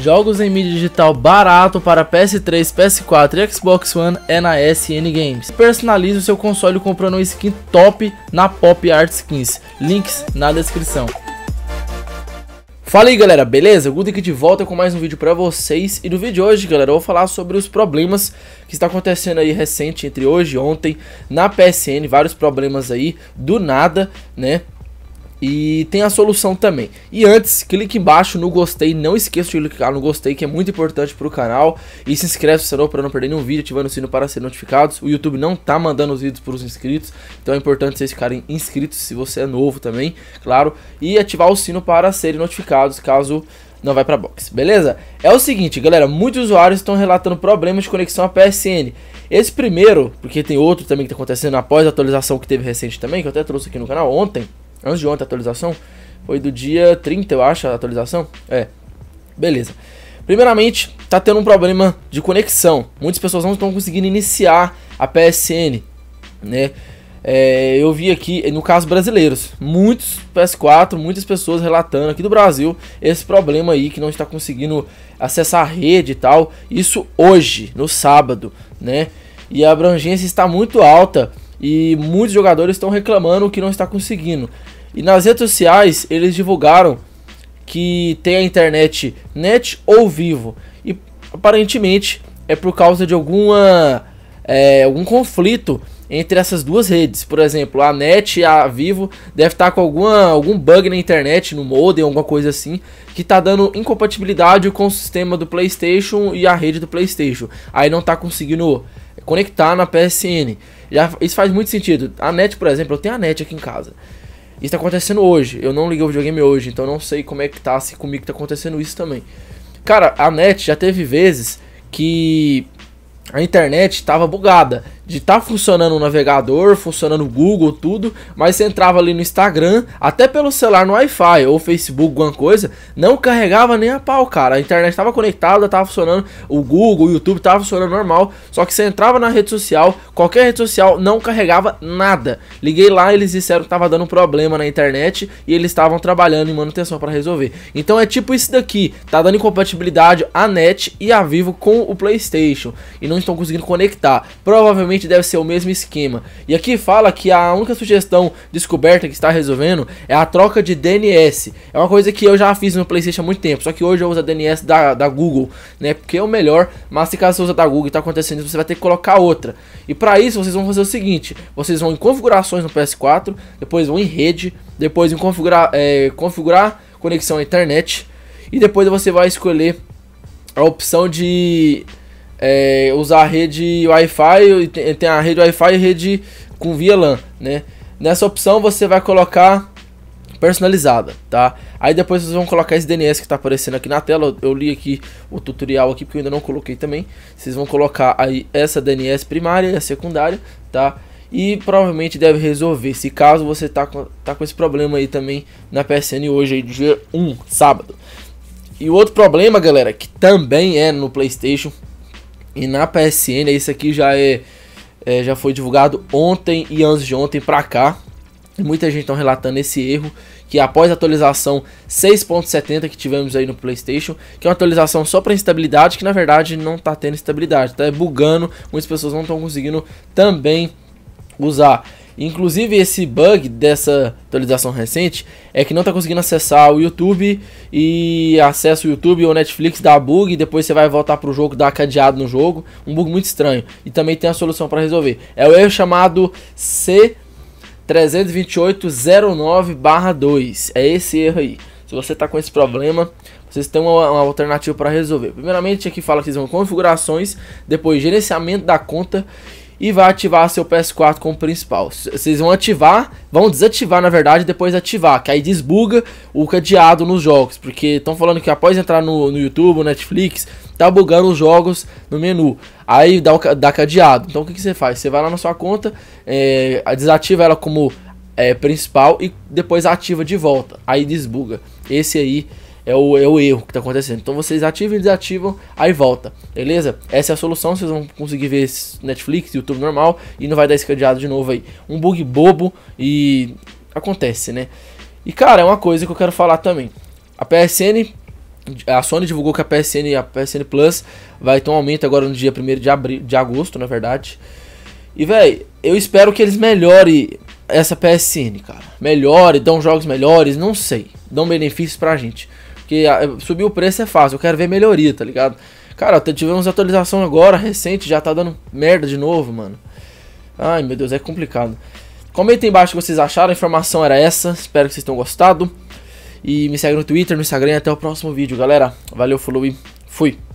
Jogos em mídia digital barato para PS3, PS4 e Xbox One é na SN Games. Personalize o seu console comprando um skin top na Pop Art Skins. Links na descrição. Fala aí galera, beleza? Good aqui de volta com mais um vídeo pra vocês E no vídeo de hoje, galera, eu vou falar sobre os problemas que está acontecendo aí recente, entre hoje e ontem Na PSN, vários problemas aí, do nada, né? E tem a solução também. E antes, clique embaixo no gostei. Não esqueça de clicar no gostei, que é muito importante para o canal. E se inscreve no novo para não perder nenhum vídeo, ativando o sino para ser notificados. O YouTube não tá mandando os vídeos para os inscritos. Então é importante vocês ficarem inscritos se você é novo também, claro. E ativar o sino para serem notificados caso não vai para box, beleza? É o seguinte, galera, muitos usuários estão relatando problemas de conexão a PSN. Esse primeiro, porque tem outro também que está acontecendo após a atualização que teve recente também, que eu até trouxe aqui no canal ontem, Antes de ontem a atualização. Foi do dia 30, eu acho, a atualização. É. Beleza. Primeiramente, tá tendo um problema de conexão. Muitas pessoas não estão conseguindo iniciar a PSN, né? É, eu vi aqui, no caso brasileiros, muitos PS4, muitas pessoas relatando aqui do Brasil esse problema aí que não está conseguindo acessar a rede e tal. Isso hoje, no sábado, né? E a abrangência está muito alta e muitos jogadores estão reclamando que não está conseguindo. E nas redes sociais eles divulgaram que tem a internet net ou vivo. E aparentemente é por causa de alguma é, algum conflito entre essas duas redes. Por exemplo, a NET e a Vivo deve estar tá com alguma, algum bug na internet, no modem, alguma coisa assim, que está dando incompatibilidade com o sistema do PlayStation e a rede do PlayStation. Aí não está conseguindo conectar na PSN. Já, isso faz muito sentido. A NET, por exemplo, eu tenho a NET aqui em casa. Isso está acontecendo hoje. Eu não liguei o videogame hoje, então não sei como é que tá, se comigo está acontecendo isso também. Cara, a NET já teve vezes que a internet estava bugada de estar tá funcionando o navegador, funcionando o Google, tudo, mas você entrava ali no Instagram, até pelo celular no Wi-Fi ou Facebook, alguma coisa, não carregava nem a pau, cara. A internet estava conectada, estava funcionando, o Google, o YouTube estava funcionando normal, só que você entrava na rede social, qualquer rede social, não carregava nada. Liguei lá, eles disseram que estava dando um problema na internet e eles estavam trabalhando em manutenção para resolver. Então é tipo isso daqui, tá dando incompatibilidade a NET e a Vivo com o PlayStation e não estão conseguindo conectar. Provavelmente deve ser o mesmo esquema. E aqui fala que a única sugestão descoberta que está resolvendo é a troca de DNS. É uma coisa que eu já fiz no PlayStation há muito tempo, só que hoje eu uso a DNS da, da Google, né? Porque é o melhor, mas se caso você usa da Google e está acontecendo você vai ter que colocar outra. E para isso vocês vão fazer o seguinte: vocês vão em configurações no PS4, depois vão em rede, depois em configurar, é, configurar conexão à internet e depois você vai escolher a opção de é, usar a rede Wi-Fi, tem a rede Wi-Fi e rede com via LAN, né? Nessa opção você vai colocar personalizada, tá? Aí depois vocês vão colocar esse DNS que tá aparecendo aqui na tela, eu li aqui o tutorial aqui porque eu ainda não coloquei também. Vocês vão colocar aí essa DNS primária e a secundária, tá? E provavelmente deve resolver, se caso você tá com, tá com esse problema aí também na PSN hoje, aí, dia 1, sábado. E o outro problema, galera, que também é no Playstation, e na PSN, isso aqui já é, é, já foi divulgado ontem e antes de ontem para cá. Muita gente está relatando esse erro que após a atualização 6.70 que tivemos aí no PlayStation, que é uma atualização só para instabilidade, que na verdade não está tendo estabilidade, tá bugando, muitas pessoas não estão conseguindo também usar. Inclusive, esse bug dessa atualização recente é que não está conseguindo acessar o YouTube e acessa o YouTube ou Netflix dá bug, e depois você vai voltar para o jogo, dá cadeado no jogo, um bug muito estranho. E também tem a solução para resolver. É o erro chamado C 32809/2. É esse erro aí. Se você está com esse problema, vocês têm uma, uma alternativa para resolver. Primeiramente, aqui fala que são configurações, depois gerenciamento da conta e vai ativar seu PS4 como principal. Vocês vão ativar, vão desativar na verdade, depois ativar, que aí desbuga o cadeado nos jogos, porque estão falando que após entrar no, no YouTube, Netflix, tá bugando os jogos no menu. Aí dá, dá cadeado. Então o que, que você faz? Você vai lá na sua conta, é, desativa ela como é, principal e depois ativa de volta. Aí desbuga. Esse aí é o, é o erro que está acontecendo. Então vocês ativam e desativam, aí volta, beleza? Essa é a solução, vocês vão conseguir ver Netflix, YouTube normal e não vai dar escadeado de novo aí. Um bug bobo e acontece, né? E cara, é uma coisa que eu quero falar também. A PSN a Sony divulgou que a PSN, a PSN Plus vai ter um aumento agora no dia 1 de abril, de agosto, na verdade. E velho, eu espero que eles melhorem essa PSN, cara. Melhore, dão jogos melhores, não sei. Dão benefícios pra gente. Porque ah, subir o preço é fácil, eu quero ver melhoria, tá ligado? Cara, tivemos atualização agora, recente, já tá dando merda de novo, mano. Ai, meu Deus, é complicado. Comenta embaixo o que vocês acharam, a informação era essa. Espero que vocês tenham gostado. E me segue no Twitter, no Instagram e até o próximo vídeo, galera. Valeu, falou e fui.